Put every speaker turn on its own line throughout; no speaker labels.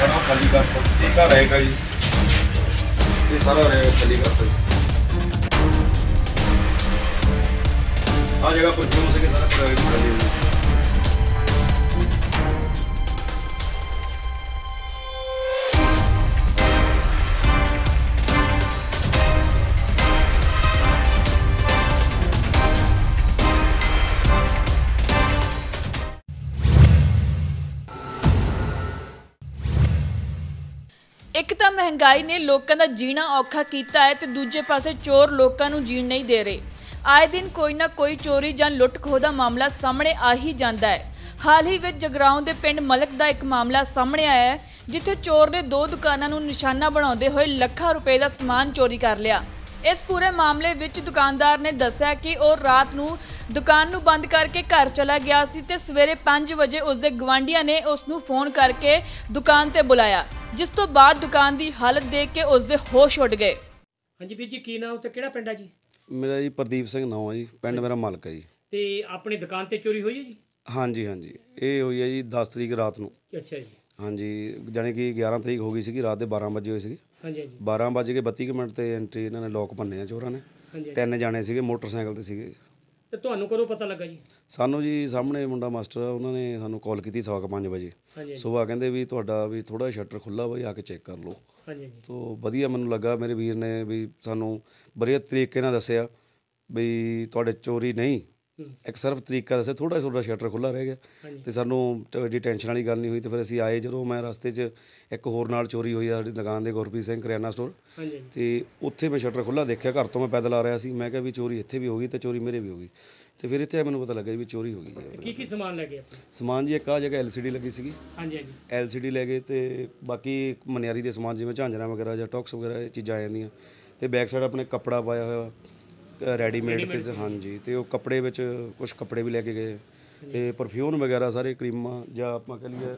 ਕਰਨਾ ਉਹ ਖਾਲੀ ਕਰਤਾ ਇਹ ਘਰ ਆਏਗਾ ਜੀ ਇਹ ਸਾਰਾ ਖਾਲੀ ਕਰ ਜੀ ਆ ਜਗ੍ਹਾ ਪਰ ਕਿਉਂ ਸਕੇ ਸਾਰਾ ਪ੍ਰਾਈਵੇਟ ਖਾਲੀ ਹੋਈ
ਮਹਿੰਗਾਈ ਨੇ ਲੋਕਾਂ ਦਾ ਜੀਣਾ ਔਖਾ ਕੀਤਾ ਹੈ ਤੇ ਦੂਜੇ ਪਾਸੇ ਚੋਰ ਲੋਕਾਂ ਨੂੰ ਜੀਣ ਨਹੀਂ ਦੇ ਰਹੇ ਆਏ ਦਿਨ ਕੋਈ ਨਾ ਕੋਈ ਚੋਰੀ ਜਾਂ ਲੁੱਟ-ਖੋਹ ਦਾ ਮਾਮਲਾ ਸਾਹਮਣੇ ਆ ਹੀ ਜਾਂਦਾ ਹੈ ਹਾਲ ਹੀ ਵਿੱਚ ਜਗਰਾਉਂ ਦੇ ਪਿੰਡ ਮਲਕ ਦਾ ਇੱਕ ਮਾਮਲਾ ਸਾਹਮਣੇ ਆਇਆ ਹੈ ਜਿੱਥੇ ਚੋਰ ਨੇ ਦੋ ਦੁਕਾਨਾਂ ਨੂੰ ਨਿਸ਼ਾਨਾ ਬਣਾਉਂਦੇ ਹੋਏ ਲੱਖਾਂ ਰੁਪਏ ਦਾ ਸਮਾਨ ਚੋਰੀ ਕਰ ਲਿਆ ਇਸ ਪੂਰੇ ਮਾਮਲੇ ਵਿੱਚ ਦੁਕਾਨਦਾਰ ਨੇ ਦੱਸਿਆ ਕਿ ਉਹ ਰਾਤ ਨੂੰ ਦੁਕਾਨ ਨੂੰ ਬੰਦ ਕਰਕੇ ਘਰ ਚਲਾ ਗਿਆ ਸੀ ਤੇ ਸਵੇਰੇ 5 ਵਜੇ ਉਸ ਦੇ ਗਵਾਂਢੀਆਂ ਨੇ ਉਸ ਨੂੰ ਫੋਨ ਕਰਕੇ ਦੁਕਾਨ ਤੇ ਬੁਲਾਇਆ ਜਿਸ ਤੋਂ ਬਾਅਦ ਦੁਕਾਨ ਦੀ ਹਾਲਤ ਦੇਖ ਕੇ ਉਸ ਦੇ ਹੋਸ਼ ਉੱਡ ਗਏ
ਹਾਂਜੀ ਵੀਰ ਜੀ ਕੀ ਨਾਮ ਤੇ ਕਿਹੜਾ ਪਿੰਡ ਆ ਜੀ
ਮੇਰਾ ਜੀ ਪ੍ਰਦੀਪ ਸਿੰਘ ਨਾਮ ਹੈ ਜੀ ਪਿੰਡ ਮੇਰਾ ਮਾਲਕ ਹੈ ਜੀ
ਤੇ ਆਪਣੀ ਦੁਕਾਨ ਤੇ ਚੋਰੀ ਹੋਈ ਹੈ ਜੀ
ਹਾਂਜੀ ਹਾਂਜੀ ਇਹ ਹੋਈ ਹੈ ਜੀ 10 ਤਰੀਕ ਰਾਤ ਨੂੰ ਅੱਛਾ ਜੀ ਹਾਂਜੀ ਜਾਨੀ ਕਿ 11 ਤਰੀਕ ਹੋ ਗਈ ਸੀਗੀ ਰਾਤ ਦੇ 12 ਵਜੇ ਹੋਈ ਸੀਗੀ ਹਾਂਜੀ ਹਾਂਜੀ 12 ਵਜੇ ਕੇ 32 ਮਿੰਟ ਤੇ ਐਂਟਰੀ ਇਹਨਾਂ ਨੇ ਲੋਕ ਭੰਨੇ ਆ ਚੋਰਾਂ ਨੇ ਤਿੰਨ ਜਾਣੇ ਸੀਗੇ ਮੋਟਰਸਾਈਕਲ ਤੇ ਸੀਗੇ
ਤੇ ਤੁਹਾਨੂੰ ਕਦੋਂ ਪਤਾ ਲੱਗਾ ਜੀ
ਸਾਨੂੰ ਜੀ ਸਾਹਮਣੇ ਮੁੰਡਾ ਮਾਸਟਰ ਆ ਉਹਨਾਂ ਨੇ ਸਾਨੂੰ ਕਾਲ ਕੀਤੀ ਸਵਾ 5 ਵਜੇ ਸਵੇਰ ਕਹਿੰਦੇ ਵੀ ਤੁਹਾਡਾ ਵੀ ਥੋੜਾ ਸ਼ਟਰ ਖੁੱਲਾ ਵਾ ਆ ਕੇ ਚੈੱਕ ਕਰ ਲਓ ਹਾਂਜੀ ਤੋਂ ਵਧੀਆ ਮੈਨੂੰ ਲੱਗਾ ਮੇਰੇ ਵੀਰ ਨੇ ਵੀ ਸਾਨੂੰ ਬੜੇ ਤਰੀਕੇ ਨਾਲ ਦੱਸਿਆ ਵੀ ਤੁਹਾਡੇ ਚੋਰੀ ਨਹੀਂ ਇੱਕ ਸਰਵ ਤਰੀਕਾ ਦੱਸਿਆ ਥੋੜਾ ਥੋੜਾ ਸ਼ਟਰ ਖੁੱਲਾ ਰਹਿ ਗਿਆ ਤੇ ਸਾਨੂੰ ਐਡੀ ਟੈਨਸ਼ਨ ਵਾਲੀ ਗੱਲ ਨਹੀਂ ਹੋਈ ਤੇ ਫਿਰ ਅਸੀਂ ਆਏ ਜਦੋਂ ਮੈਂ ਰਸਤੇ 'ਚ ਇੱਕ ਹੋਰ ਨਾਲ ਚੋਰੀ ਹੋਈ ਆ ਸਾਡੀ ਦੁਕਾਨ ਦੇ ਗੁਰਪ੍ਰੀਤ ਸਿੰਘ ਕਰਿਆਨਾ ਸਟੋਰ ਤੇ ਉੱਥੇ ਮੈਂ ਸ਼ਟਰ ਖੁੱਲਾ ਦੇਖਿਆ ਘਰ ਤੋਂ ਮੈਂ ਪੈਦਲ ਆ ਰਿਹਾ ਸੀ ਮੈਂ ਕਿਹਾ ਵੀ ਚੋਰੀ ਇੱਥੇ ਵੀ ਹੋ ਗਈ ਤੇ ਚੋਰੀ ਮੇਰੇ ਵੀ ਹੋ ਗਈ ਤੇ ਫਿਰ ਇੱਥੇ ਮੈਨੂੰ ਪਤਾ ਲੱਗਿਆ ਵੀ ਚੋਰੀ ਹੋ ਗਈ
ਕੀ ਕੀ ਸਮਾਨ ਲੈ ਗਏ
ਸਮਾਨ ਜੀ ਇੱਕ ਆ ਜਗ੍ਹਾ ਐਲਸੀਡੀ ਲੱਗੀ ਸੀਗੀ ਹਾਂਜੀ ਹਾਂਜੀ ਐਲਸੀਡੀ ਲੈ ਗਏ ਤੇ ਬਾਕੀ ਮਨਿਆਰੀ ਦੇ ਸਮਾਨ ਜਿਵੇਂ ਝਾਂਜਰਾ ਵਗੈਰਾ ਜਾਂ ਟੌਕਸ ਵਗੈਰਾ ਇਹ ਚੀਜ਼ਾਂ ਆ ਜਾਂਦੀਆਂ ਤੇ ਬੈਕ ਸਾਈਡ ਆਪਣੇ ਕੱਪੜਾ ਪਾਇਆ ਹੋਇਆ ਰੈਡੀਮੇਡ ਤੇ ਹਾਂਜੀ ਤੇ ਉਹ ਕੱਪੜੇ ਵਿੱਚ ਕੁਝ ਕੱਪੜੇ ਵੀ ਲੈ ਕੇ ਗਏ ਤੇ ਪਰਫਿਊਮ ਵਗੈਰਾ ਸਾਰੇ ਕਰੀਮਾਂ ਜਾਂ ਆਪਾਂ ਕਹ ਲਈਏ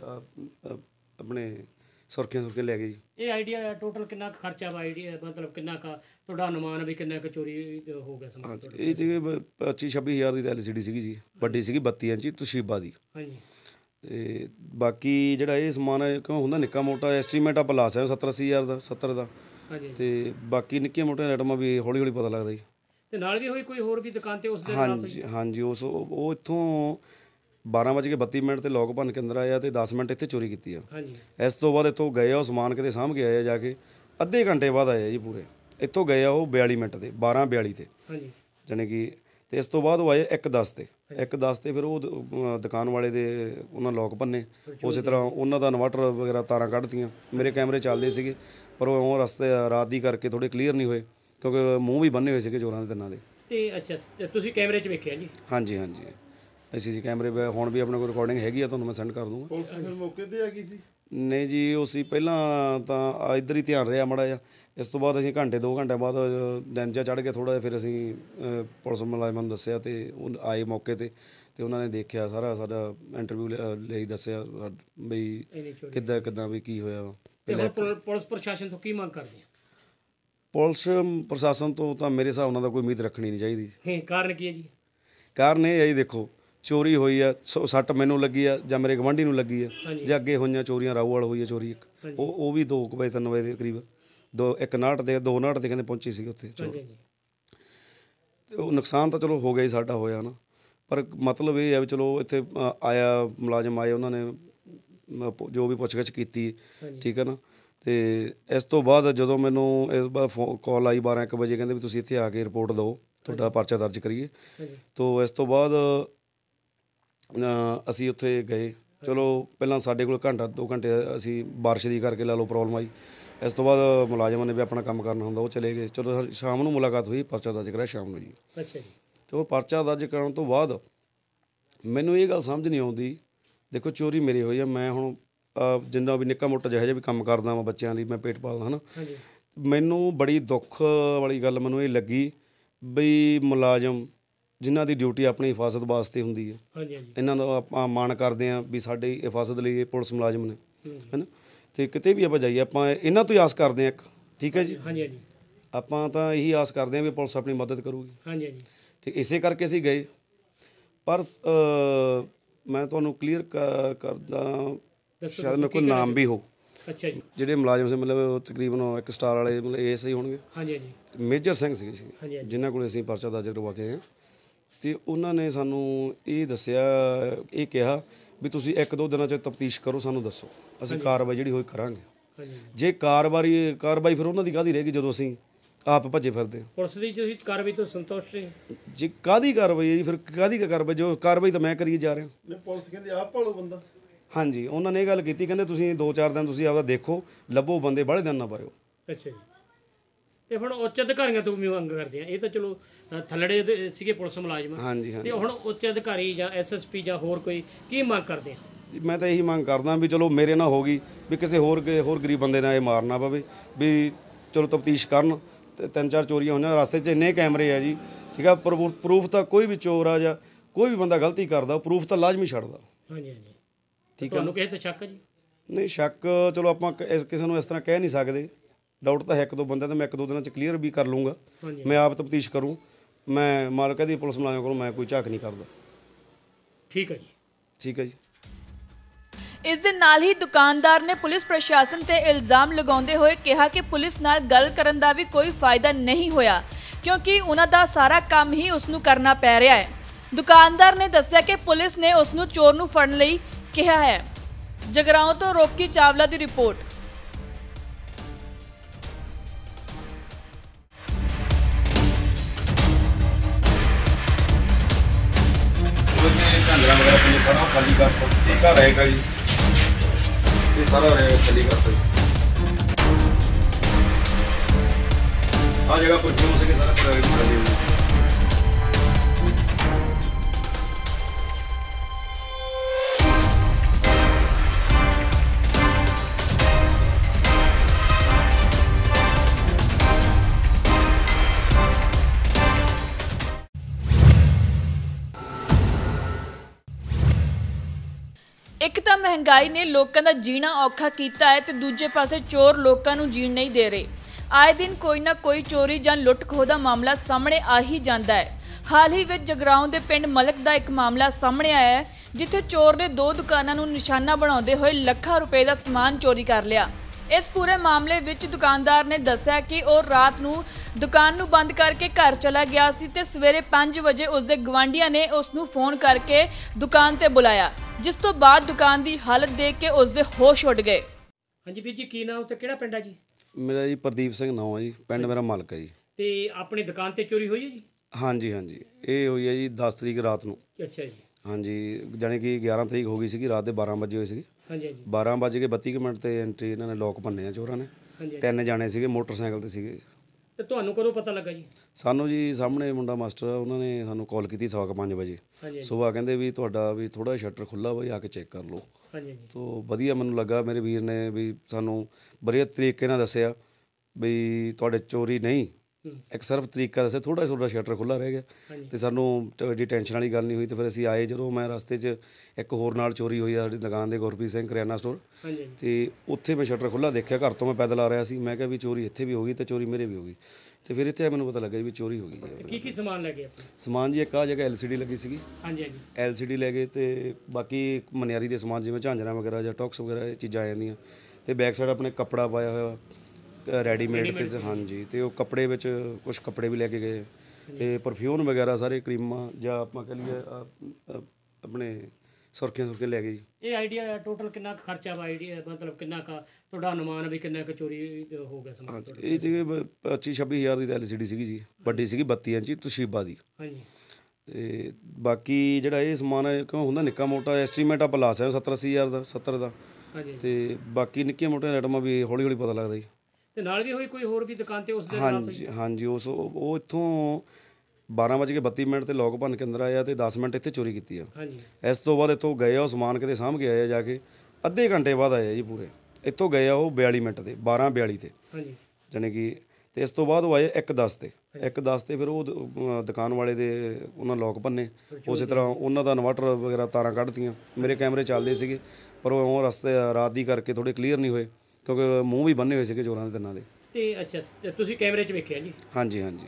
ਆਪਣੇ ਸੁਰਖੀਆਂ ਸੁਰਖੀਆਂ ਲੈ ਗਏ
ਇਹ ਆਈਡੀਆ ਟੋਟਲ ਕਿੰਨਾ ਖਰਚਾ ਵਾ ਆਈਡੀਆ ਮਤਲਬ ਕਿੰਨਾ ਕਾ ਤੁਹਾਡਾ ਅਨੁਮਾਨ ਵੀ ਕਿੰਨਾ ਕ ਚੋਰੀ ਹੋ ਗਿਆ ਸਮਝ ਇਹ ਜੀ
25 26000 ਦੀ ਐਲਸੀਡੀ ਸੀਗੀ ਜੀ ਵੱਡੀ ਸੀਗੀ 32 ਇੰਚੀ ਤੁਸ਼ੀਬਾ ਦੀ ਹਾਂਜੀ ਤੇ ਬਾਕੀ ਜਿਹੜਾ ਇਹ ਸਮਾਨ ਹੈ ਕਿਉਂ ਹੁੰਦਾ ਨਿੱਕਾ ਮੋਟਾ ਐਸਟੀਮੇਟ ਆਪਾਂ ਲਾ ਸਕਦੇ 70 80000 ਦਾ 70 ਦਾ ਤੇ ਬਾਕੀ ਨਿੱਕੇ ਮੋਟੇ ਆਈਟਮਾਂ ਵੀ ਹੌਲੀ ਹੌਲੀ ਪਤਾ ਲੱਗਦਾ ਜੀ
ਤੇ ਨਾਲ ਵੀ ਹੋਈ ਕੋਈ ਹੋਰ ਵੀ ਦੁਕਾਨ ਤੇ ਉਸ ਦੇ ਨਾਲ ਹਾਂਜੀ
ਹਾਂਜੀ ਉਸ ਉਹ ਇੱਥੋਂ 12:32 ਮਿੰਟ ਤੇ ਲੋਕ ਭੰਨ ਕੇ ਅੰਦਰ ਆਇਆ ਤੇ 10 ਮਿੰਟ ਇੱਥੇ ਚੋਰੀ ਕੀਤੀ ਆ ਹਾਂਜੀ ਇਸ ਤੋਂ ਬਾਅਦ ਇੱਥੋਂ ਗਏ ਆ ਉਹ ਸਮਾਨ ਕਿਤੇ ਸਾਂਭ ਕੇ ਆਇਆ ਜਾ ਕੇ ਅੱਧੇ ਘੰਟੇ ਬਾਅਦ ਆਇਆ ਜੀ ਪੂਰੇ ਇੱਥੋਂ ਗਏ ਆ ਉਹ 42 ਮਿੰਟ ਤੇ 12:42 ਤੇ ਹਾਂਜੀ ਜਾਨੀ ਕਿ ਤੇ ਇਸ ਤੋਂ ਬਾਅਦ ਉਹ ਆਏ 1:10 ਤੇ 1:10 ਤੇ ਫਿਰ ਉਹ ਦੁਕਾਨ ਵਾਲੇ ਦੇ ਉਹਨਾਂ ਲੋਕ ਭੰਨੇ ਉਸੇ ਤਰ੍ਹਾਂ ਉਹਨਾਂ ਦਾ ਇਨਵਰਟਰ ਵਗੈਰਾ ਤਾਰਾਂ ਕੱਢਤੀਆਂ ਮੇਰੇ ਕੈਮਰੇ ਚੱਲਦੇ ਸੀਗੇ ਪਰ ਉਹ ਰਸਤੇ ਰਾਤ ਦੀ ਕਰਕੇ ਥੋੜੇ ਕਲੀਅਰ ਨਹੀਂ ਹੋਏ ਕਿਉਂਕਿ ਮੂੰਹ ਵੀ ਬੰਨੇ ਹੋਏ ਸੀਗੇ ਚੋਰਾਂ ਦੇ ਤਿੰਨਾਂ ਦੇ
ਤੇ ਅੱਛਾ ਤੁਸੀਂ ਕੈਮਰੇ 'ਚ ਵੇਖਿਆ ਜੀ
ਹਾਂਜੀ ਹਾਂਜੀ ਅਸੀਂ ਸੀਸੀ ਕੈਮਰੇ ਵੇ ਹੁਣ ਵੀ ਆਪਣੇ ਕੋਲ ਰਿਕਾਰਡਿੰਗ ਹੈਗੀ ਆ ਤੁਹਾਨੂੰ ਮੈਂ ਸੈਂਡ ਕਰ ਦੂੰਗਾ ਪੁਲਿਸ ਫਿਰ ਮੌਕੇ ਤੇ ਆ ਗਈ ਸੀ ਨਹੀਂ ਜੀ ਉਹ ਸੀ ਪਹਿਲਾਂ ਤਾਂ ਇੱਧਰ ਹੀ ਧਿਆਨ ਰਿਹਾ ਮੜਾ ਜਾ ਇਸ ਤੋਂ ਬਾਅਦ ਅਸੀਂ ਘੰਟੇ 2 ਘੰਟੇ ਬਾਅਦ ਡੈਂਜਾ ਚੜ ਕੇ ਥੋੜਾ ਜਿਹਾ ਫਿਰ ਅਸੀਂ ਪੁਲਿਸ ਮੁਲਾਜ਼ਮਾਂ ਨੂੰ ਦੱਸਿਆ ਤੇ ਉਹ ਆਏ ਮੌਕੇ ਤੇ ਤੇ ਉਹਨਾਂ ਨੇ ਦੇਖਿਆ ਸਾਰਾ ਸਾਡਾ ਇੰਟਰਵਿਊ ਲਈ ਦੱਸਿਆ ਬਈ ਕਿੱਦਾਂ ਕਿੱਦਾਂ ਵੀ ਕੀ ਹੋਇਆ
ਪੁਲਿਸ ਪ੍ਰਸ਼ਾਸਨ ਤੋਂ ਕੀ ਮੰਗ ਕਰਦੇ ਆ
ਪੁਲਿਸ ਪ੍ਰਸ਼ਾਸਨ ਤੋਂ ਤਾਂ ਮੇਰੇ ਹਿਸਾਬ ਨਾਲ ਤਾਂ ਕੋਈ ਉਮੀਦ ਰੱਖਣੀ ਨਹੀਂ ਚਾਹੀਦੀ
ਹੇ ਕਾਰਨ ਕੀ ਹੈ ਜੀ
ਕਾਰਨ ਇਹ ਹੈ ਜੀ ਦੇਖੋ ਚੋਰੀ ਹੋਈ ਆ ਸੱਟ ਮੈਨੂੰ ਲੱਗੀ ਆ ਜਾਂ ਮੇਰੇ ਗਵੰਡੀ ਨੂੰ ਲੱਗੀ ਆ ਜਾਂ ਅੱਗੇ ਹੋਈਆਂ ਚੋਰੀਆਂ ਰਾਉ ਵਾਲ ਹੋਈ ਆ ਚੋਰੀ ਇੱਕ ਉਹ ਉਹ ਵੀ 2 ਵਜੇ 3 ਵਜੇ ਦੇ ਕਰੀਬ ਦੋ ਇੱਕ ਨਾਟ ਦੇ ਦੋ ਨਾਟ ਦੇ ਕਹਿੰਦੇ ਪਹੁੰਚੀ ਸੀ ਉੱਥੇ ਚੋਰ ਉਹ ਨੁਕਸਾਨ ਤਾਂ ਚਲੋ ਹੋ ਗਿਆ ਹੀ ਸਾਡਾ ਹੋਇਆ ਨਾ ਪਰ ਮਤਲਬ ਇਹ ਹੈ ਵੀ ਚਲੋ ਇੱਥੇ ਆਇਆ ਮੁਲਾਜ਼ਮ ਆਏ ਉਹਨਾਂ ਨੇ ਜੋ ਵੀ ਪੁੱਛਗਿੱਛ ਕੀਤੀ ਠੀਕ ਹੈ ਨਾ ਤੇ ਇਸ ਤੋਂ ਬਾਅਦ ਜਦੋਂ ਮੈਨੂੰ ਇਸ ਵਾਰ ਕਾਲ ਆਈ 12 1 ਵਜੇ ਕਹਿੰਦੇ ਵੀ ਤੁਸੀਂ ਇੱਥੇ ਆ ਕੇ ਰਿਪੋਰਟ ਦਿਓ ਤੁਹਾਡਾ ਪਰਚਾ ਦਰਜ ਕਰੀਏ ਤੋਂ ਇਸ ਤੋਂ ਬਾਅਦ ਅਸੀਂ ਉੱਥੇ ਗਏ ਚਲੋ ਪਹਿਲਾਂ ਸਾਡੇ ਕੋਲ ਘੰਟਾ 2 ਘੰਟੇ ਅਸੀਂ بارش ਦੀ ਕਰਕੇ ਲਾ ਲਓ ਪ੍ਰੋਬਲਮ ਆਈ ਇਸ ਤੋਂ ਬਾਅਦ ਮੁਲਾਜ਼ਮਾਂ ਨੇ ਵੀ ਆਪਣਾ ਕੰਮ ਕਰਨਾ ਹੁੰਦਾ ਉਹ ਚਲੇ ਗਏ ਚਲੋ ਸ਼ਾਮ ਨੂੰ ਮੁਲਾਕਾਤ ਹੋਈ ਪਰਚਾ ਦਰਜ ਕਰਾਇਆ ਸ਼ਾਮ ਨੂੰ ਜੀ ਅੱਛਾ ਜੀ ਤੋਂ ਪਰਚਾ ਦਰਜ ਕਰਨ ਤੋਂ ਬਾਅਦ ਮੈਨੂੰ ਇਹ ਗੱਲ ਸਮਝ ਨਹੀਂ ਆਉਂਦੀ ਦੇਖੋ ਚੋਰੀ ਮੇਰੇ ਹੋਈ ਆ ਮੈਂ ਹੁਣ ਜਿੰਨਾ ਵੀ ਨਿੱਕਾ ਮੋਟਾ ਜਿਹੋ ਜਿਹਾ ਵੀ ਕੰਮ ਕਰਦਾ ਮੈਂ ਬੱਚਿਆਂ ਲਈ ਮੈਂ ਪੇਟ ਪਾਲਦਾ ਹਾਂਜੀ ਮੈਨੂੰ ਬੜੀ ਦੁੱਖ ਵਾਲੀ ਗੱਲ ਮੈਨੂੰ ਇਹ ਲੱਗੀ ਬਈ ਮੁਲਾਜ਼ਮ ਜਿਨ੍ਹਾਂ ਦੀ ਡਿਊਟੀ ਆਪਣੀ ਹਿਫਾਜ਼ਤ ਵਾਸਤੇ ਹੁੰਦੀ ਹੈ ਹਾਂਜੀ ਇਹਨਾਂ ਦਾ ਆਪਾਂ ਮਾਣ ਕਰਦੇ ਆਂ ਵੀ ਸਾਡੀ ਹਿਫਾਜ਼ਤ ਲਈ ਇਹ ਪੁਲਿਸ ਮੁਲਾਜ਼ਮ ਨੇ ਹੈਨਾ ਤੇ ਕਿਤੇ ਵੀ ਆਪਾਂ ਜਾਈਏ ਆਪਾਂ ਇਹਨਾਂ ਤੋਂ ਹੀ ਆਸ ਕਰਦੇ ਆਂ ਠੀਕ ਹੈ ਜੀ ਹਾਂਜੀ ਹਾਂਜੀ ਆਪਾਂ ਤਾਂ ਇਹੀ ਆਸ ਕਰਦੇ ਆਂ ਵੀ ਪੁਲਿਸ ਆਪਣੀ ਮਦਦ ਕਰੂਗੀ ਹਾਂਜੀ ਹਾਂਜੀ ਤੇ ਇਸੇ ਕਰਕੇ ਅਸੀਂ ਗਏ ਪਰ ਮੈਂ ਤੁਹਾਨੂੰ ਕਲੀਅਰ ਕਰਦਾ ਸ਼ਾਇਦ ਮੇਰੇ ਕੋਲ ਨਾਮ ਵੀ ਹੋ ਅੱਛਾ ਜੀ ਜਿਹੜੇ ਮੁਲਾਜ਼ਮ ਸੀ ਮਤਲਬ ਉਹ ਤਕਰੀਬਨ ਇੱਕ ਸਟਾਰ ਵਾਲੇ ਮਤਲਬ ਏਐਸ ਹੀ ਹੋਣਗੇ ਹਾਂਜੀ ਹਾਂਜੀ ਮੇਜਰ ਸਿੰਘ ਸੀ ਜੀ ਜਿਨ੍ਹਾਂ ਕੋਲ ਅਸੀਂ ਪਰਚਾ ਦਾ ਕਰਵਾ ਕੇ ਆਏ ਤੇ ਉਹਨਾਂ ਨੇ ਸਾਨੂੰ ਇਹ ਦੱਸਿਆ ਇਹ ਕਿਹਾ ਵੀ ਤੁਸੀਂ ਇੱਕ ਦੋ ਦਿਨਾਂ ਚ ਤਫਤੀਸ਼ ਕਰੋ ਸਾਨੂੰ ਦੱਸੋ ਅਸੀਂ ਕਾਰਵਾਈ ਜਿਹੜੀ ਹੋਈ ਕਰਾਂਗੇ ਜੇ ਕਾਰਵਾਈ ਕਾਰਵਾਈ ਫਿਰ ਉਹਨਾਂ ਦੀ ਕਾਦੀ ਰਹੇਗੀ ਜਦੋਂ ਅਸੀਂ ਆਪ ਭੱਜੇ ਫਿਰਦੇ
ਪੁਲਿਸ ਦੀ ਤੁਸੀਂ ਕਾਰਵਾਈ ਤੋਂ ਸੰਤੁਸ਼ਟ ਨਹੀਂ
ਜੇ ਕਾਦੀ ਕਾਰਵਾਈ ਹੈ ਜੀ ਫਿਰ ਕਾਦੀ ਕਾਰਵਾਈ ਜੋ ਕਾਰਵਾਈ ਤਾਂ ਮੈਂ ਕਰੀ ਜਾ ਰਿਹਾ ਪੁਲਿਸ ਕਹਿੰਦੀ ਆਪ ਭਾਲੋ ਬੰਦਾ ਹਾਂਜੀ ਉਹਨਾਂ ਨੇ ਇਹ ਗੱਲ ਕੀਤੀ ਕਹਿੰਦੇ ਤੁਸੀਂ 2-4 ਦਿਨ ਤੁਸੀਂ ਆਪਦਾ ਦੇਖੋ ਲੱਭੋ ਬੰਦੇ ਬੜੇ ਦਿਨ ਨਾ ਪਾਇਓ ਅੱਛਾ ਜੀ
ਤੇ ਹੁਣ ਉੱਚ ਅਧਿਕਾਰੀਆਂ ਤੋਂ ਵੀ ਮੰਗ ਕਰਦੇ ਆ ਇਹ ਤਾਂ ਚਲੋ ਥੱਲੜੇ ਸੀਗੇ ਪੁਲਿਸ ਮੁਲਾਜ਼ਮ ਹਾਂਜੀ ਹਾਂ ਤੇ ਹੁਣ ਉੱਚ ਅਧਿਕਾਰੀ ਜਾਂ ਐਸਐਸਪੀ ਜਾਂ ਹੋਰ ਕੋਈ ਕੀ ਮੰਗ ਕਰਦੇ ਆ
ਮੈਂ ਤਾਂ ਇਹੀ ਮੰਗ ਕਰਦਾ ਵੀ ਚਲੋ ਮੇਰੇ ਨਾਲ ਹੋ ਗਈ ਵੀ ਕਿਸੇ ਹੋਰ ਹੋਰ ਗਰੀਬ ਬੰਦੇ ਨਾਲ ਇਹ ਮਾਰਨਾ ਪਵੇ ਵੀ ਚਲੋ ਤਫਤੀਸ਼ ਕਰਨ ਤਿੰਨ ਚਾਰ ਚੋਰੀਆਂ ਹੋਣਾਂ ਰਸਤੇ 'ਚ ਇੰਨੇ ਕੈਮਰੇ ਆ ਜੀ ਠੀਕ ਆ ਪ੍ਰੂਫ ਤਾਂ ਕੋਈ ਵੀ ਚੋਰ ਆ ਜਾਂ ਕੋਈ ਵੀ ਬੰਦਾ ਗਲਤੀ ਕਰਦਾ ਪ੍ਰੂਫ ਤਾਂ ਲਾਜ਼ਮੀ ਛੱਡਦਾ ਹਾਂਜੀ ਹਾਂਜੀ ਠੀਕ ਹੈ ਤੁਹਾਨੂੰ
ਕਿਸੇ ਤੇ ਸ਼ੱਕ ਹੈ ਜੀ
ਨਹੀਂ ਸ਼ੱਕ ਚਲੋ ਆਪਾਂ ਕਿਸੇ ਨੂੰ ਇਸ ਤਰ੍ਹਾਂ ਕਹਿ ਨਹੀਂ ਸਕਦੇ ਡਾਊਟ ਤਾਂ ਇੱਕ ਦੋ ਬੰਦਿਆਂ ਦਾ ਮੈਂ ਇੱਕ ਦੋ ਦਿਨਾਂ ਚ ਕਲੀਅਰ ਵੀ ਕਰ ਲੂੰਗਾ ਮੈਂ ਆਪ ਤਫਤੀਸ਼ ਕਰੂੰ ਮੈਂ ਮਾਲਕਾ ਦੀ ਪੁਲਿਸ ਮੁਲਾਜ਼ਮ ਕੋਲ ਮੈਂ ਕੋਈ ਝਾਕ ਨਹੀਂ ਕਰਦਾ ਠੀਕ ਹੈ ਜੀ ਠੀਕ ਹੈ ਜੀ
ਇਸ ਦੇ ਨਾਲ ਹੀ ਦੁਕਾਨਦਾਰ ਨੇ ਪੁਲਿਸ ਪ੍ਰਸ਼ਾਸਨ ਤੇ ਇਲਜ਼ਾਮ ਲਗਾਉਂਦੇ ਹੋਏ ਕਿਹਾ ਕਿ ਪੁਲਿਸ ਨਾਲ ਗੱਲ ਕਰਨ ਦਾ ਵੀ ਕੋਈ ਫਾਇਦਾ ਨਹੀਂ ਹੋਇਆ ਕਿਉਂਕਿ ਉਹਨਾਂ ਦਾ ਸਾਰਾ ਕੰਮ ਹੀ ਉਸ ਨੂੰ ਕਰਨਾ ਪੈ ਰਿਹਾ ਹੈ ਦੁਕਾਨਦਾਰ ਨੇ ਦੱਸਿਆ ਕਿ ਪੁਲਿਸ ਨੇ ਉਸ ਨੂੰ ਚੋਰ ਨੂੰ ਫੜਨ ਲਈ ਕਿਹਾ ਹੈ ਜਗਰਾਉਂ ਤੋਂ ਰੋਕੀ ਚਾਵਲਾ ਦੀ ਰਿਪੋਰਟ
ਆ ਜਗਾ ਪਰ ਜੋ ਸਕੇ ਸਾਰਾ ਕਰਾਇਆ ਜੀ
ਮਹਿੰਗਾਈ ਨੇ ਲੋਕਾਂ ਦਾ ਜੀਣਾ ਔਖਾ ਕੀਤਾ ਹੈ ਤੇ ਦੂਜੇ ਪਾਸੇ ਚੋਰ ਲੋਕਾਂ ਨੂੰ ਜੀਣ ਨਹੀਂ ਦੇ ਰਹੇ ਆਏ ਦਿਨ ਕੋਈ ਨਾ ਕੋਈ ਚੋਰੀ ਜਾਂ ਲੁੱਟ-ਖੋਹ ਦਾ ਮਾਮਲਾ ਸਾਹਮਣੇ ਆ ਹੀ ਜਾਂਦਾ ਹੈ ਹਾਲ ਹੀ ਵਿੱਚ ਜਗਰਾਉਂ ਦੇ ਪਿੰਡ ਮਲਕ ਦਾ ਇੱਕ ਮਾਮਲਾ ਸਾਹਮਣੇ ਆਇਆ ਹੈ ਜਿੱਥੇ ਚੋਰ ਨੇ ਦੋ ਦੁਕਾਨਾਂ ਨੂੰ ਨਿਸ਼ਾਨਾ ਬਣਾਉਂਦੇ ਹੋਏ ਲੱਖਾਂ ਰੁਪਏ ਦਾ ਸਮਾਨ ਚੋਰੀ ਕਰ ਲਿਆ ਇਸ ਪੂਰੇ ਮਾਮਲੇ ਵਿੱਚ ਦੁਕਾਨਦਾਰ ਨੇ ਦੱਸਿਆ ਕਿ ਉਹ ਰਾਤ ਨੂੰ ਦੁਕਾਨ ਨੂੰ ਬੰਦ ਕਰਕੇ ਘਰ ਚਲਾ ਗਿਆ ਸੀ ਤੇ ਸਵੇਰੇ 5 ਵਜੇ ਉਸ ਦੇ ਗਵਾਂਢੀਆਂ ਨੇ ਉਸ ਨੂੰ ਫੋਨ ਕਰਕੇ ਦੁਕਾਨ ਤੇ ਬੁਲਾਇਆ ਜਿਸ ਤੋਂ ਬਾਅਦ ਦੁਕਾਨ ਦੀ ਹਾਲਤ ਦੇਖ ਕੇ ਉਸ ਦੇ ਹੋਸ਼ ਉੱਡ ਗਏ
ਹਾਂਜੀ ਵੀਰ ਜੀ ਕੀ ਨਾਮ ਤੇ ਕਿਹੜਾ ਪਿੰਡ ਆ ਜੀ
ਮੇਰਾ ਜੀ ਪ੍ਰਦੀਪ ਸਿੰਘ ਨਾਮ ਆ ਜੀ ਪਿੰਡ ਮੇਰਾ ਮਾਲਕਾ ਜੀ
ਤੇ ਆਪਣੀ ਦੁਕਾਨ ਤੇ ਚੋਰੀ ਹੋਈ ਹੈ ਜੀ
ਹਾਂਜੀ ਹਾਂਜੀ ਇਹ ਹੋਈ ਹੈ ਜੀ 10 ਤਰੀਕ ਰਾਤ ਨੂੰ ਅੱਛਾ ਜੀ ਹਾਂਜੀ ਜਾਨੀ ਕਿ 11 ਤਰੀਕ ਹੋ ਗਈ ਸੀਗੀ ਰਾਤ ਦੇ 12 ਵਜੇ ਹੋਈ ਸੀਗੀ ਹਾਂਜੀ ਹਾਂਜੀ 12:32 ਮਿੰਟ ਤੇ ਐਂਟਰੀ ਇਹਨਾਂ ਨੇ ਲੋਕ ਭੰਨੇ ਆ ਚੋਰਾਂ ਨੇ ਤਿੰਨ ਜਾਣੇ ਸੀਗੇ ਮੋਟਰਸਾਈਕਲ ਤੇ ਸੀਗੇ
ਤੇ ਤੁਹਾਨੂੰ ਕਦੋਂ ਪਤਾ ਲੱਗਾ ਜੀ
ਸਾਨੂੰ ਜੀ ਸਾਹਮਣੇ ਮੁੰਡਾ ਮਾਸਟਰ ਉਹਨਾਂ ਨੇ ਸਾਨੂੰ ਕਾਲ ਕੀਤੀ 5 ਵਜੇ ਸਵੇਰ ਕਹਿੰਦੇ ਵੀ ਤੁਹਾਡਾ ਵੀ ਥੋੜਾ ਸ਼ਟਰ ਖੁੱਲਾ ਵਾ ਆ ਕੇ ਚੈੱਕ ਕਰ ਲਓ ਹਾਂਜੀ ਤੋਂ ਵਧੀਆ ਮੈਨੂੰ ਲੱਗਾ ਮੇਰੇ ਵੀਰ ਨੇ ਵੀ ਸਾਨੂੰ ਬੜੇ ਤਰੀਕੇ ਨਾਲ ਦੱਸਿਆ ਵੀ ਤੁਹਾਡੇ ਚੋਰੀ ਨਹੀਂ ਇੱਕ ਸਰਵ ਤਰੀਕਾ ਦੱਸਿਆ ਥੋੜਾ ਥੋੜਾ ਸ਼ਟਰ ਖੁੱਲਾ ਰਹਿ ਗਿਆ ਤੇ ਸਾਨੂੰ ਜੀ ਟੈਨਸ਼ਨ ਵਾਲੀ ਗੱਲ ਨਹੀਂ ਹੋਈ ਤੇ ਫਿਰ ਅਸੀਂ ਆਏ ਜਦੋਂ ਮੈਂ ਰਸਤੇ 'ਚ ਇੱਕ ਹੋਰ ਨਾਲ ਚੋਰੀ ਹੋਈ ਆ ਸਾਡੀ ਦੁਕਾਨ ਦੇ ਗੁਰਪ੍ਰੀਤ ਸਿੰਘ ਕਰਿਆਨਾ ਸਟੋਰ ਤੇ ਉੱਥੇ ਮੈਂ ਸ਼ਟਰ ਖੁੱਲਾ ਦੇਖਿਆ ਘਰ ਤੋਂ ਮੈਂ ਪੈਦਲ ਆ ਰਿਹਾ ਸੀ ਮੈਂ ਕਿਹਾ ਵੀ ਚੋਰੀ ਇੱਥੇ ਵੀ ਹੋ ਗਈ ਤੇ ਚੋਰੀ ਮੇਰੇ ਵੀ ਹੋ ਗਈ ਤੇ ਫਿਰ ਇੱਥੇ ਮੈਨੂੰ ਪਤਾ ਲੱਗਿਆ ਵੀ ਚੋਰੀ ਹੋ ਗਈ ਹੈ
ਕੀ ਕੀ ਸਮਾਨ ਲੈ ਗਏ
ਸਮਾਨ ਜੀ ਇੱਕ ਆ ਜਗ੍ਹਾ ਐਲਸੀਡੀ ਲੱਗੀ ਸੀਗੀ ਹਾਂਜੀ ਹਾਂਜੀ ਐਲਸੀਡੀ ਲੈ ਗਏ ਤੇ ਬਾਕੀ ਮਨਿਆਰੀ ਦੇ ਸਮਾਨ ਜਿਵੇਂ ਝਾਂਜਰਾ ਵਗੈਰਾ ਜਾਂ ਟੌਕਸ ਵਗੈਰਾ ਇਹ ਚੀਜ਼ਾਂ ਆ ਜਾਂਦੀਆਂ ਤੇ ਬੈਕ ਸਾਈਡ ਆਪਣੇ ਕੱਪੜਾ ਪਾਇਆ ਹੋਇਆ ਰੈਡੀਮੇਡ ਤੇ ਹਾਂਜੀ ਤੇ ਉਹ ਕੱਪੜੇ ਵਿੱਚ ਕੁਝ ਕੱਪੜੇ ਵੀ ਲੈ ਕੇ ਗਏ ਤੇ ਪਰਫਿਊਮ ਵਗੈਰਾ ਸਾਰੇ ਕਰੀਮਾਂ ਜਾਂ ਆਪਾਂ ਕਹ ਲਈਏ ਆਪਣੇ ਸੁਰਖੀਆਂ ਸੁਰਖੀਆਂ ਲੈ ਗਏ
ਇਹ ਆਈਡੀਆ ਹੈ ਟੋਟਲ ਕਿੰਨਾ ਖਰਚਾ ਵਾ ਆਈਡੀਆ ਮਤਲਬ ਕਿੰਨਾ ਕਾ ਤੁਹਾਡਾ ਅਨੁਮਾਨ ਵੀ ਕਿੰਨਾ ਕੁ ਚੋਰੀ ਹੋ ਗਿਆ ਸਮਾਨ ਇਹ ਜੀ
25 26000 ਦੀ ਐਲਸੀਡੀ ਸੀਗੀ ਜੀ ਵੱਡੀ ਸੀਗੀ 32 ਇੰਚੀ ਤੁਸ਼ੀਬਾ ਦੀ ਹਾਂਜੀ ਤੇ ਬਾਕੀ ਜਿਹੜਾ ਇਹ ਸਮਾਨ ਹੈ ਕਿਉਂ ਹੁੰਦਾ ਨਿੱਕਾ ਮੋਟਾ ਐਸਟੀਮੇਟ ਆਪਾਂ ਲਾ ਸਕਦੇ 70 ਹਜ਼ਾਰ ਦਾ 70 ਦਾ ਤੇ ਬਾਕੀ ਨਿੱਕੇ ਮੋਟੇ ਆਈਟਮਾਂ ਵੀ ਹੌਲੀ ਹੌਲੀ ਪਤਾ ਲੱਗਦਾ ਜੀ
ਤੇ ਨਾਲ ਵੀ ਹੋਈ ਕੋਈ ਹੋਰ ਵੀ ਦੁਕਾਨ ਤੇ ਉਸ ਦੇ ਨਾਲ ਹਾਂਜੀ
ਹਾਂਜੀ ਉਸ ਉਹ ਇੱਥੋਂ 12:32 ਮਿੰਟ ਤੇ ਲੋਕ ਭੰਨ ਕੇ ਅੰਦਰ ਆਇਆ ਤੇ 10 ਮਿੰਟ ਇੱਥੇ ਚੋਰੀ ਕੀਤੀ ਆ ਹਾਂਜੀ ਇਸ ਤੋਂ ਬਾਅਦ ਇੱਥੋਂ ਗਏ ਆ ਉਹ ਸਮਾਨ ਕਿਤੇ ਸਾਂਭ ਕੇ ਆਇਆ ਜਾ ਕੇ ਅੱਧੇ ਘੰਟੇ ਬਾਅਦ ਆਇਆ ਜੀ ਪੂਰੇ ਇੱਥੋਂ ਗਏ ਆ ਉਹ 42 ਮਿੰਟ ਤੇ 12:42 ਤੇ ਹਾਂਜੀ ਜਾਨੀ ਕਿ ਤੇ ਇਸ ਤੋਂ ਬਾਅਦ ਉਹ ਆਏ 1:10 ਤੇ 1:10 ਤੇ ਫਿਰ ਉਹ ਦੁਕਾਨ ਵਾਲੇ ਦੇ ਉਹਨਾਂ ਲੋਕ ਭੰਨੇ ਉਸੇ ਤਰ੍ਹਾਂ ਉਹਨਾਂ ਦਾ ਇਨਵਰਟਰ ਵਗੈਰਾ ਤਾਰਾਂ ਕੱਢਤੀਆਂ ਮੇਰੇ ਕੈਮਰੇ ਚੱਲਦੇ ਸੀਗੇ ਪਰ ਉਹ ਰਸਤੇ ਰਾਤ ਦੀ ਕਰਕੇ ਥੋੜੇ ਕਲੀਅਰ ਨਹੀਂ ਹੋਏ ਕਿਉਂਕਿ ਮੂੰਹ ਵੀ ਬੰਨੇ ਹੋਏ ਸੀਗੇ ਚੋਰਾਂ ਦੇ ਤਿੰਨਾਂ ਦੇ
ਤੇ ਅੱਛਾ ਤੁਸੀਂ ਕੈਮਰੇ 'ਚ ਵੇਖਿਆ ਜੀ
ਹਾਂਜੀ ਹਾਂਜੀ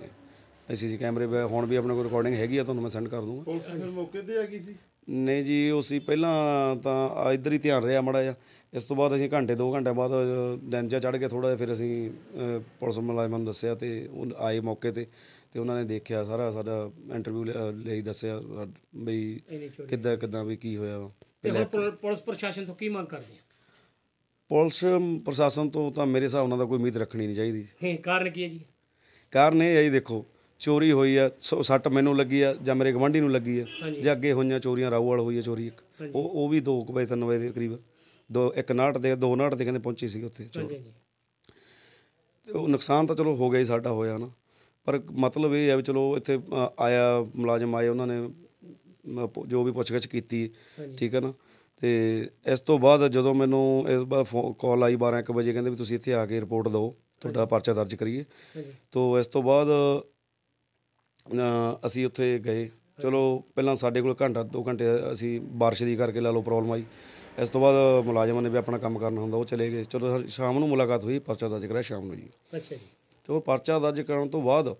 ਅਸੀਂ ਸੀ ਕੈਮਰੇ ਵੇ- ਹੁਣ ਵੀ ਆਪਣੇ ਕੋਲ ਰਿਕਾਰਡਿੰਗ ਹੈਗੀ ਆ ਤੁਹਾਨੂੰ ਮੈਂ ਸੈਂਡ ਕਰ ਦੂੰਗਾ ਪੁਲਿਸ ਫਿਰ ਮੌਕੇ ਤੇ ਆ ਗਈ ਸੀ ਨਹੀਂ ਜੀ ਉਹ ਸੀ ਪਹਿਲਾਂ ਤਾਂ ਆ ਹੀ ਧਿਆਨ ਰਿਹਾ ਮੜਾ ਜਾ ਇਸ ਤੋਂ ਬਾਅਦ ਅਸੀਂ ਘੰਟੇ 2 ਘੰਟੇ ਬਾਅਦ ਦੰਜਾ ਚੜ੍ਹ ਕੇ ਥੋੜਾ ਜਿਹਾ ਫਿਰ ਅਸੀਂ ਪੁਲਿਸ ਮੁਲਾਜ਼ਮਾਂ ਨੂੰ ਦੱਸਿਆ ਤੇ ਉਹ ਆਏ ਮੌਕੇ ਤੇ ਤੇ ਉਹਨਾਂ ਨੇ ਦੇਖਿਆ ਸਾਰਾ ਸਾਡਾ ਇੰਟਰਵਿਊ ਲਈ ਦੱਸਿਆ ਬਈ ਕਿੱਦਾਂ ਕਿੱਦਾਂ ਵੀ ਕੀ ਹੋਇਆ ਤੇ
ਪੁਲਿਸ ਪ੍ਰਸ਼ਾਸਨ ਤੋਂ ਕੀ ਮੰਗ ਕਰਦੇ
ਪੁਲਿਸ ਪ੍ਰਸ਼ਾਸਨ ਤੋਂ ਤਾਂ ਮੇਰੇ ਹਿਸਾਬ ਨਾਲ ਤਾਂ ਕੋਈ ਉਮੀਦ ਰੱਖਣੀ ਨਹੀਂ ਚਾਹੀਦੀ
ਹੂੰ ਕਾਰਨ ਕੀ ਹੈ ਜੀ
ਕਾਰਨ ਇਹ ਹੈ ਜੀ ਦੇਖੋ ਚੋਰੀ ਹੋਈ ਆ ਸੱਟ ਮੈਨੂੰ ਲੱਗੀ ਆ ਜਾਂ ਮੇਰੇ ਗਵਾਂਢੀ ਨੂੰ ਲੱਗੀ ਆ ਜਾਂ ਅੱਗੇ ਹੋਈਆਂ ਚੋਰੀਆਂ ਵਾਲ ਹੋਈ ਆ ਚੋਰੀ ਇੱਕ ਉਹ ਉਹ ਵੀ 2 ਵਜੇ 3 ਵਜੇ ਦੇ ਕਰੀਬ ਦੋ ਇੱਕ ਦੇ 259 ਦੇ ਕਹਿੰਦੇ ਪਹੁੰਚੀ ਸੀ ਉੱਥੇ ਚੋਰ
ਹਾਂਜੀ
ਉਹ ਨੁਕਸਾਨ ਤਾਂ ਚਲੋ ਹੋ ਗਿਆ ਹੀ ਸਾਡਾ ਹੋਇਆ ਨਾ ਪਰ ਮਤਲਬ ਇਹ ਹੈ ਵੀ ਚਲੋ ਇੱਥੇ ਆਇਆ ਮੁਲਾਜ਼ਮ ਆਏ ਉਹਨਾਂ ਨੇ ਜੋ ਵੀ ਪੁੱਛਗਿੱਛ ਕੀਤੀ ਠੀਕ ਹੈ ਨਾ ਤੇ ਇਸ ਤੋਂ ਬਾਅਦ ਜਦੋਂ ਮੈਨੂੰ ਇਸ ਵਾਰ ਕਾਲ ਆਈ 12:00 ਵਜੇ ਕਹਿੰਦੇ ਵੀ ਤੁਸੀਂ ਇੱਥੇ ਆ ਕੇ ਰਿਪੋਰਟ ਦਿਓ ਤੁਹਾਡਾ ਪਰਚਾ ਦਰਜ ਕਰੀਏ ਤੋਂ ਇਸ ਤੋਂ ਬਾਅਦ ਅਸੀਂ ਉੱਥੇ ਗਏ ਚਲੋ ਪਹਿਲਾਂ ਸਾਡੇ ਕੋਲ ਘੰਟਾ 2 ਘੰਟੇ ਅਸੀਂ ਬਾਰਿਸ਼ ਦੀ ਕਰਕੇ ਲਾ ਲਓ ਪ੍ਰੋਬਲਮ ਆਈ ਇਸ ਤੋਂ ਬਾਅਦ ਮੁਲਾਜ਼ਮਾਂ ਨੇ ਵੀ ਆਪਣਾ ਕੰਮ ਕਰਨਾ ਹੁੰਦਾ ਉਹ ਚਲੇ ਗਏ ਚਲੋ ਸ਼ਾਮ ਨੂੰ ਮੁਲਾਕਾਤ ਹੋਈ ਪਰਚਾ ਦਰਜ ਕਰਿਆ ਸ਼ਾਮ ਨੂੰ ਜੀ ਅੱਛਾ ਜੀ ਤੋਂ ਪਰਚਾ ਦਰਜ ਕਰਨ ਤੋਂ ਬਾਅਦ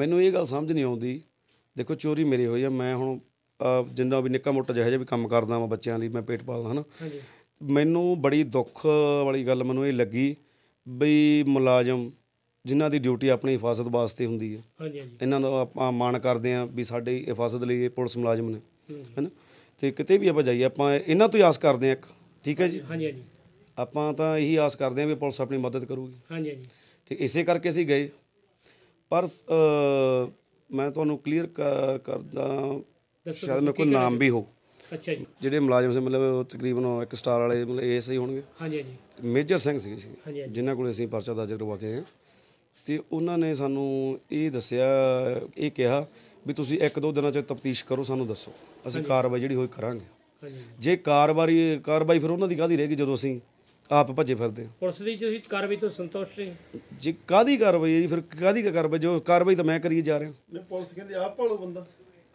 ਮੈਨੂੰ ਇਹ ਗੱਲ ਸਮਝ ਨਹੀਂ ਆਉਂਦੀ ਦੇਖੋ ਚੋਰੀ ਮੇਰੇ ਹੋਈ ਆ ਮੈਂ ਹੁਣ ਜਿੰਨਾ ਵੀ ਨਿੱਕਾ ਮੋਟਾ ਜਿਹੋ ਜਿਹਾ ਵੀ ਕੰਮ ਕਰਦਾ ਮੈਂ ਬੱਚਿਆਂ ਲਈ ਮੈਂ ਪੇਟ ਪਾਲਦਾ ਹਨਾ ਮੈਨੂੰ ਬੜੀ ਦੁੱਖ ਵਾਲੀ ਗੱਲ ਮੈਨੂੰ ਇਹ ਲੱਗੀ ਬਈ ਮੁਲਾਜ਼ਮ ਜਿਨ੍ਹਾਂ ਦੀ ਡਿਊਟੀ ਆਪਣੀ ਹਿਫਾਜ਼ਤ ਵਾਸਤੇ ਹੁੰਦੀ ਹੈ ਹਾਂਜੀ ਹਾਂਜੀ ਇਹਨਾਂ ਦਾ ਆਪਾਂ ਮਾਣ ਕਰਦੇ ਆਂ ਵੀ ਸਾਡੀ ਹਿਫਾਜ਼ਤ ਲਈ ਇਹ ਪੁਲਿਸ ਮੁਲਾਜ਼ਮ ਨੇ ਹਨਾ ਤੇ ਕਿਤੇ ਵੀ ਆਪਾਂ ਜਾਈਏ ਆਪਾਂ ਇਹਨਾਂ ਤੋਂ ਹੀ ਆਸ ਕਰਦੇ ਆਂ ਇੱਕ ਠੀਕ ਹੈ ਜੀ ਹਾਂਜੀ ਹਾਂਜੀ ਆਪਾਂ ਤਾਂ ਇਹੀ ਆਸ ਕਰਦੇ ਆਂ ਵੀ ਪੁਲਿਸ ਆਪਣੀ ਮਦਦ ਕਰੂਗੀ ਹਾਂਜੀ ਹਾਂਜੀ ਤੇ ਇਸੇ ਕਰਕੇ ਅਸੀਂ ਗਏ ਪਰ ਮੈਂ ਤੁਹਾਨੂੰ ਕਲੀਅਰ ਕਰਦਾ ਸ਼ਾਇਦ ਮੇਰੇ ਕੋਲ ਨਾਮ ਵੀ ਹੋ ਅੱਛਾ ਜੀ ਜਿਹੜੇ ਮੁਲਾਜ਼ਮ ਸੀ ਮਤਲਬ ਉਹ ਤਕਰੀਬਨ ਇੱਕ ਸਟਾਰ ਵਾਲੇ ਮਤਲਬ ਹੀ ਹੋਣਗੇ ਹਾਂਜੀ ਹਾਂਜੀ ਮੇਜਰ ਸਿੰਘ ਸੀ ਜੀ ਜਿਨ੍ਹਾਂ ਕੋਲ ਅਸੀਂ ਪਰਚਾ ਦਾ ਕਰਵਾ ਕੇ ਆਏ ਹਾਂ ਤੇ ਉਹਨਾਂ ਨੇ ਸਾਨੂੰ ਇਹ ਦੱਸਿਆ ਇਹ ਕਿਹਾ ਵੀ ਤੁਸੀਂ ਇੱਕ ਦੋ ਦਿਨਾਂ 'ਚ ਤਫਤੀਸ਼ ਕਰੋ ਸਾਨੂੰ ਦੱਸੋ ਅਸੀਂ ਕਾਰਵਾਈ ਜਿਹੜੀ ਹੋਈ ਕਰਾਂਗੇ ਜੇ ਕਾਰਵਾਈ ਕਾਰਵਾਈ ਫਿਰ ਉਹਨਾਂ ਦੀ ਕਾਦੀ ਰਹੇਗੀ ਜਦੋਂ ਅਸੀਂ ਆਪ ਭੱਜੇ ਫਿਰਦੇ
ਪੁਲਿਸ ਦੀ ਤੁਸੀਂ ਕਾਰਵਾਈ ਤੋਂ ਸੰਤੁਸ਼ਟ ਨਹੀਂ
ਜੇ ਕਾਦੀ ਕਾਰਵਾਈ ਹੈ ਜੀ ਫਿਰ ਕਾਦੀ ਕਾਰਵਾਈ ਜੋ ਕਾਰਵਾਈ ਤਾਂ ਮੈਂ ਕਰੀ ਜਾ ਰਿਹਾ ਪੁਲਿਸ ਕਹਿੰਦੀ ਆਪ ਭਾਲੋ ਬੰਦਾ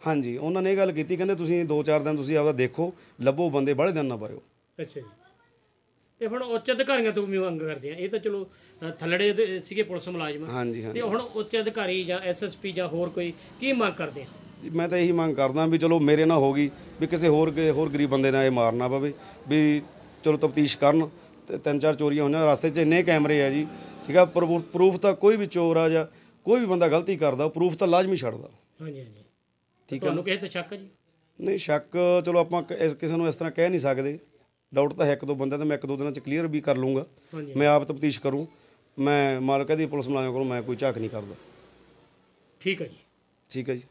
ਹਾਂਜੀ ਉਹਨਾਂ ਨੇ ਇਹ ਗੱਲ ਕੀਤੀ ਕਹਿੰਦੇ ਤੁਸੀਂ 2-4 ਦਿਨ ਤੁਸੀਂ ਆਪਦਾ ਦੇਖੋ ਲੱਭੋ ਬੰਦੇ ਬੜੇ ਦਿਨ ਨਾ ਪਾਇਓ ਅੱਛਾ ਜੀ
ਤੇ ਹੁਣ ਉੱਚ ਅਧਿਕਾਰੀਆਂ ਤੋਂ ਵੀ ਮੰਗ ਕਰਦੇ ਆ ਇਹ ਤਾਂ ਚਲੋ ਥੱਲੜੇ ਸੀਗੇ ਪੁਲਿਸ ਮੁਲਾਜ਼ਮ
ਹਾਂਜੀ ਹਾਂ ਤੇ ਹੁਣ
ਉੱਚ ਅਧਿਕਾਰੀ ਜਾਂ ਐਸਐਸਪੀ ਜਾਂ ਹੋਰ ਕੋਈ ਕੀ ਮੰਗ ਕਰਦੇ ਆ
ਮੈਂ ਤਾਂ ਇਹੀ ਮੰਗ ਕਰਦਾ ਵੀ ਚਲੋ ਮੇਰੇ ਨਾਲ ਹੋ ਗਈ ਵੀ ਕਿਸੇ ਹੋਰ ਹੋਰ ਗਰੀਬ ਬੰਦੇ ਨਾਲ ਇਹ ਮਾਰਨਾ ਪਵੇ ਵੀ ਚਲੋ ਤਫਤੀਸ਼ ਕਰਨ ਤੇ ਤਿੰਨ ਚਾਰ ਚੋਰੀਆਂ ਹੋਈਆਂ ਰਸਤੇ 'ਚ ਇੰਨੇ ਕੈਮਰੇ ਆ ਜੀ ਠੀਕ ਆ ਪ੍ਰੂਫ ਤਾਂ ਕੋਈ ਵੀ ਚੋਰ ਆ ਜਾਂ ਕੋਈ ਵੀ ਬੰਦਾ ਗਲਤੀ ਕਰਦਾ ਪ੍ਰੂਫ ਤਾਂ ਲਾਜ਼ਮੀ ਛੱਡਦਾ ਹਾਂਜੀ ਹਾਂਜੀ ਠੀਕ ਹੈ ਤੁਹਾਨੂੰ
ਕਿਸੇ ਤੇ ਸ਼ੱਕ ਜੀ
ਨਹੀਂ ਸ਼ੱਕ ਚਲੋ ਆਪਾਂ ਕਿਸੇ ਨੂੰ ਇਸ ਤਰ੍ਹਾਂ ਕਹਿ ਨਹੀਂ ਸਕਦੇ ਡਾਊਟ ਤਾਂ ਹੈ ਇੱਕ ਦੋ ਬੰਦਿਆਂ ਦਾ ਮੈਂ ਇੱਕ ਦੋ ਦਿਨਾਂ ਚ ਕਲੀਅਰ ਵੀ ਕਰ ਲੂੰਗਾ ਮੈਂ ਆਪ ਤਫਤੀਸ਼ ਕਰੂੰ ਮੈਂ ਮਾਲਕ ਦੀ ਪੁਲਿਸ ਮਲਾਇਆ ਕੋਲ ਮੈਂ ਕੋਈ ਝਾਕ ਨਹੀਂ ਕਰਦਾ ਠੀਕ ਹੈ ਜੀ ਠੀਕ ਹੈ ਜੀ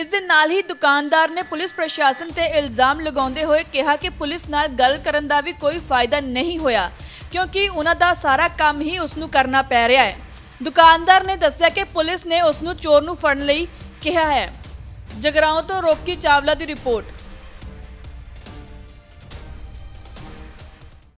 ਇਸ ਦੇ ਨਾਲ ਹੀ ਦੁਕਾਨਦਾਰ ਨੇ ਪੁਲਿਸ ਪ੍ਰਸ਼ਾਸਨ ਤੇ ਇਲਜ਼ਾਮ ਲਗਾਉਂਦੇ ਹੋਏ ਕਿਹਾ ਕਿ ਪੁਲਿਸ ਨਾਲ ਗੱਲ ਕਰਨ ਦਾ ਵੀ ਕੋਈ ਫਾਇਦਾ ਨਹੀਂ ਹੋਇਆ ਕਿਉਂਕਿ ਉਹਨਾਂ ਦਾ ਸਾਰਾ ਕੰਮ ਹੀ ਉਸ ਨੂੰ ਕਰਨਾ ਪੈ ਰਿਹਾ ਹੈ ਦੁਕਾਨਦਾਰ ਨੇ ਦੱਸਿਆ ਕਿ ਪੁਲਿਸ ਨੇ ਉਸ ਨੂੰ ਚੋਰ ਨੂੰ ਫੜਨ ਲਈ ਕਿਹਾ ਹੈ ਜਗਰਾਉਂ ਤੋਂ ਰੋਕੀ ਚਾਵਲਾ ਦੀ ਰਿਪੋਰਟ